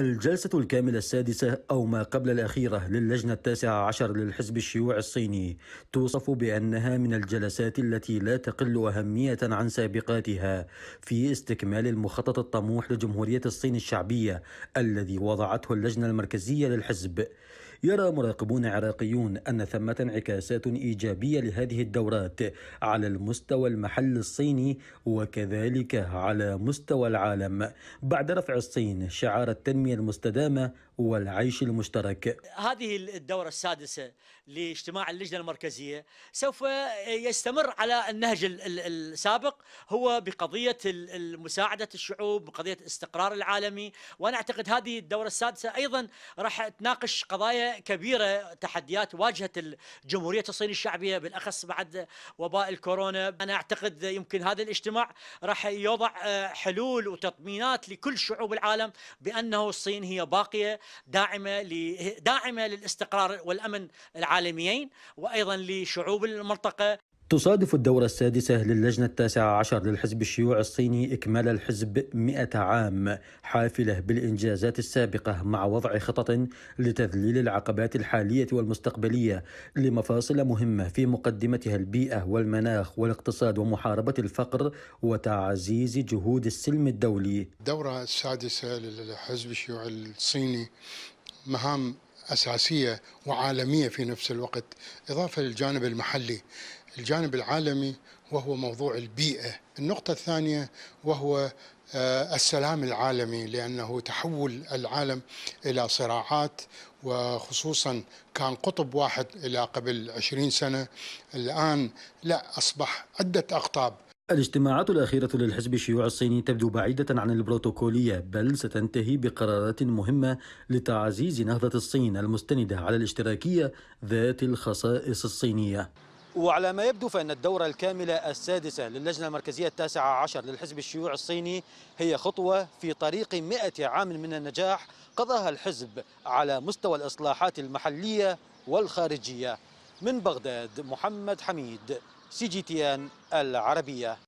الجلسة الكاملة السادسة أو ما قبل الأخيرة للجنة التاسعة عشر للحزب الشيوعي الصيني توصف بأنها من الجلسات التي لا تقل أهمية عن سابقاتها في استكمال المخطط الطموح لجمهورية الصين الشعبية الذي وضعته اللجنة المركزية للحزب يرى مراقبون عراقيون أن ثمة انعكاسات إيجابية لهذه الدورات على المستوى المحل الصيني وكذلك على مستوى العالم بعد رفع الصين شعار التنمية المستدامة والعيش المشترك هذه الدورة السادسة لاجتماع اللجنة المركزية سوف يستمر على النهج السابق هو بقضية مساعدة الشعوب بقضية استقرار العالمي وأنا أعتقد هذه الدورة السادسة أيضا راح تناقش قضايا كبيره تحديات واجهت الجمهوريه الصين الشعبيه بالاخص بعد وباء الكورونا انا اعتقد يمكن هذا الاجتماع راح يوضع آه، حلول وتطمينات لكل شعوب العالم بانه الصين هي باقيه داعمه داعمه للاستقرار والامن العالميين وايضا لشعوب المنطقه تصادف الدورة السادسة للجنة التاسعة عشر للحزب الشيوعي الصيني إكمال الحزب مئة عام حافلة بالإنجازات السابقة مع وضع خطط لتذليل العقبات الحالية والمستقبلية لمفاصل مهمة في مقدمتها البيئة والمناخ والاقتصاد ومحاربة الفقر وتعزيز جهود السلم الدولي الدورة السادسة للحزب الشيوعي الصيني مهام أساسية وعالمية في نفس الوقت إضافة للجانب المحلي الجانب العالمي وهو موضوع البيئة النقطة الثانية وهو آه، السلام العالمي لأنه تحول العالم إلى صراعات وخصوصا كان قطب واحد إلى قبل عشرين سنة الآن لا أصبح عدة أقطاب الاجتماعات الأخيرة للحزب الشيوعي الصيني تبدو بعيدة عن البروتوكولية بل ستنتهي بقرارات مهمة لتعزيز نهضة الصين المستندة على الاشتراكية ذات الخصائص الصينية وعلى ما يبدو فإن الدورة الكاملة السادسة للجنة المركزية التاسعة عشر للحزب الشيوعي الصيني هي خطوة في طريق مئة عام من النجاح قضاها الحزب على مستوى الإصلاحات المحلية والخارجية من بغداد محمد حميد سي جي تي ان العربية